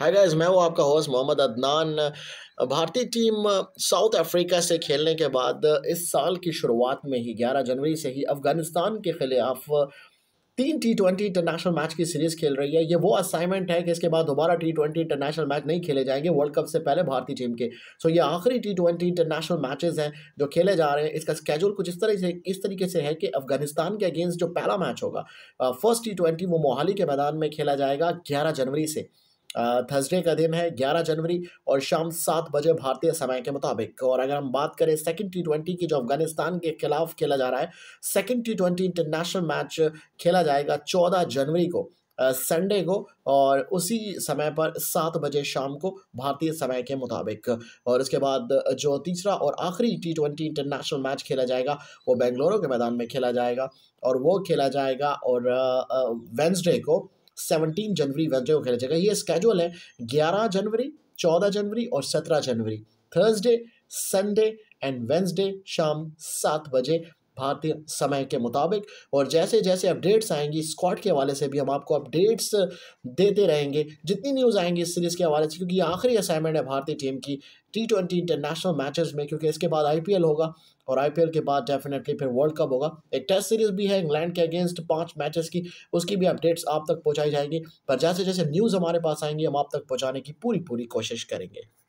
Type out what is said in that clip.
hi guys मैं हूँ आपका होस्ट मोहम्मद अदनान भारतीय टीम साउथ अफ्रीका से खेलने के बाद इस साल की शुरुआत में ही 11 जनवरी से ही अफ़गानिस्तान के खिलाफ तीन टी ट्वेंटी इंटरनेशनल मैच की सीरीज़ खेल रही है ये वो असाइनमेंट है कि इसके बाद दोबारा टी ट्वेंटी इंटरनेशनल मैच नहीं खेले जाएंगे वर्ल्ड कप से पहले भारतीय टीम के सो ये आखिरी टी ट्वेंटी इंटरनेशनल मैचेस हैं जो खेले जा रहे हैं इसका स्केड्यूल कुछ इस तरह से इस तरीके से है कि अफगानिस्तान के अगेंस्ट जो पहला मैच होगा फर्स्ट टी ट्वेंटी वो मोहाली के मैदान में खेला जाएगा ग्यारह जनवरी से थर्सडे का दिन है 11 जनवरी और शाम सात बजे भारतीय समय के मुताबिक और अगर हम बात करें सेकंड टी ट्वेंटी की जो अफगानिस्तान के खिलाफ खेला जा रहा है second T twenty international match खेला जाएगा 14 जनवरी को संडे को और उसी समय पर सात बजे शाम को भारतीय समय के मुताबिक और इसके बाद जो तीसरा और आखिरी टी ट्वेंटी इंटरनेशनल मैच खेला जाएगा वो बेंगलुरु के मैदान में खेला जाएगा और वो खेला जाएगा और वेंसडे को सेवनटीन जनवरी वेंसडे को खेला जाएगा ये स्केजुअल है ग्यारह जनवरी चौदह जनवरी और सत्रह जनवरी थर्सडे संडे एंड वेंसडे शाम सात बजे भारतीय समय के मुताबिक और जैसे जैसे अपडेट्स आएंगी स्क्वाड के हवाले से भी हम आपको अपडेट्स देते रहेंगे जितनी न्यूज़ आएंगी इस सीरीज़ के हवाले से क्योंकि आखिरी असाइनमेंट है भारतीय टीम की टी ट्वेंटी इंटरनेशनल मैचेस में क्योंकि इसके बाद आईपीएल होगा और आईपीएल के बाद डेफिनेटली फिर वर्ल्ड कप होगा एक टेस्ट सीरीज़ भी है इंग्लैंड के अगेंस्ट पांच मैचेस की उसकी भी अपडेट्स आप तक पहुंचाई जाएंगी पर जैसे जैसे न्यूज़ हमारे पास आएंगी हम आप तक पहुंचाने की पूरी पूरी कोशिश करेंगे